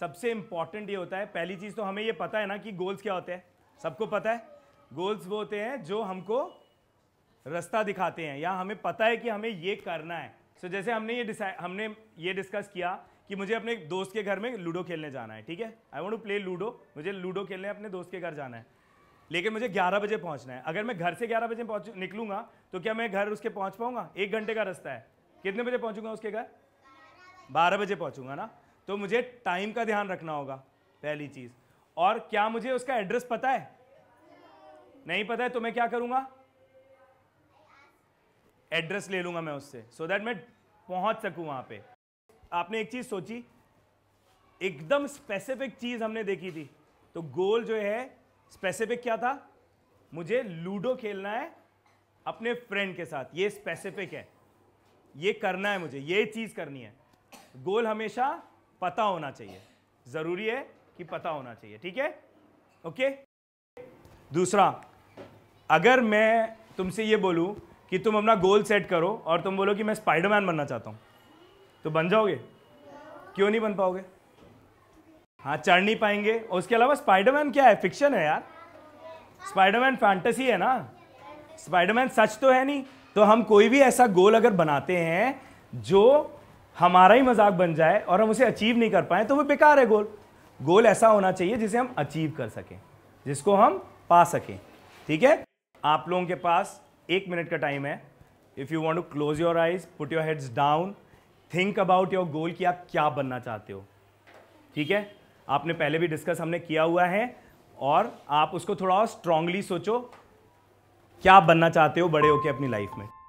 सबसे इंपॉर्टेंट ये होता है पहली चीज़ तो हमें ये पता है ना कि गोल्स क्या होते हैं सबको पता है गोल्स वो होते हैं जो हमको रास्ता दिखाते हैं या हमें पता है कि हमें ये करना है सो so, जैसे हमने ये डिसाइड हमने ये डिस्कस किया कि मुझे अपने दोस्त के घर में लूडो खेलने जाना है ठीक है I want to play ludo मुझे लूडो खेलने अपने दोस्त के घर जाना है लेकिन मुझे 11 बजे पहुंचना है अगर मैं घर से 11 बजे पहुंच निकलूंगा तो क्या मैं घर उसके पहुंच पाऊंगा एक घंटे का रास्ता है कितने बजे पहुंचूंगा उसके घर 12 बजे पहुंचूंगा ना तो मुझे टाइम का ध्यान रखना होगा पहली चीज़ और क्या मुझे उसका एड्रेस पता है नहीं पता है तो मैं क्या करूंगा एड्रेस ले लूंगा मैं उससे सो so दैट मैं पहुंच सकूं वहां पे आपने एक चीज़ सोची एकदम स्पेसिफिक चीज़ हमने देखी थी तो गोल जो है स्पेसिफिक क्या था मुझे लूडो खेलना है अपने फ्रेंड के साथ ये स्पेसिफिक है ये करना है मुझे ये चीज़ करनी है गोल हमेशा पता होना चाहिए ज़रूरी है कि पता होना चाहिए ठीक है ओके दूसरा अगर मैं तुमसे ये बोलूं कि तुम अपना गोल सेट करो और तुम बोलो कि मैं स्पाइडरमैन बनना चाहता हूं तो बन जाओगे क्यों नहीं बन पाओगे हाँ चढ़ नहीं पाएंगे और उसके अलावा स्पाइडरमैन क्या है फिक्शन है यार स्पाइडरमैन फैंटेसी है ना स्पाइडरमैन सच तो है नहीं तो हम कोई भी ऐसा गोल अगर बनाते हैं जो हमारा ही मजाक बन जाए और हम उसे अचीव नहीं कर पाए तो वो बेकार है गोल गोल ऐसा होना चाहिए जिसे हम अचीव कर सकें जिसको हम पा सकें ठीक है आप लोगों के पास एक मिनट का टाइम है if you want to close your eyes put your heads down think about your goal कि आप क्या बनना चाहते हो ठीक है आपने पहले भी डिस्कस हमने किया हुआ है और आप उसको थोड़ा और स्ट्रांगली सोचो क्या बनना चाहते हो बड़े होके अपनी लाइफ में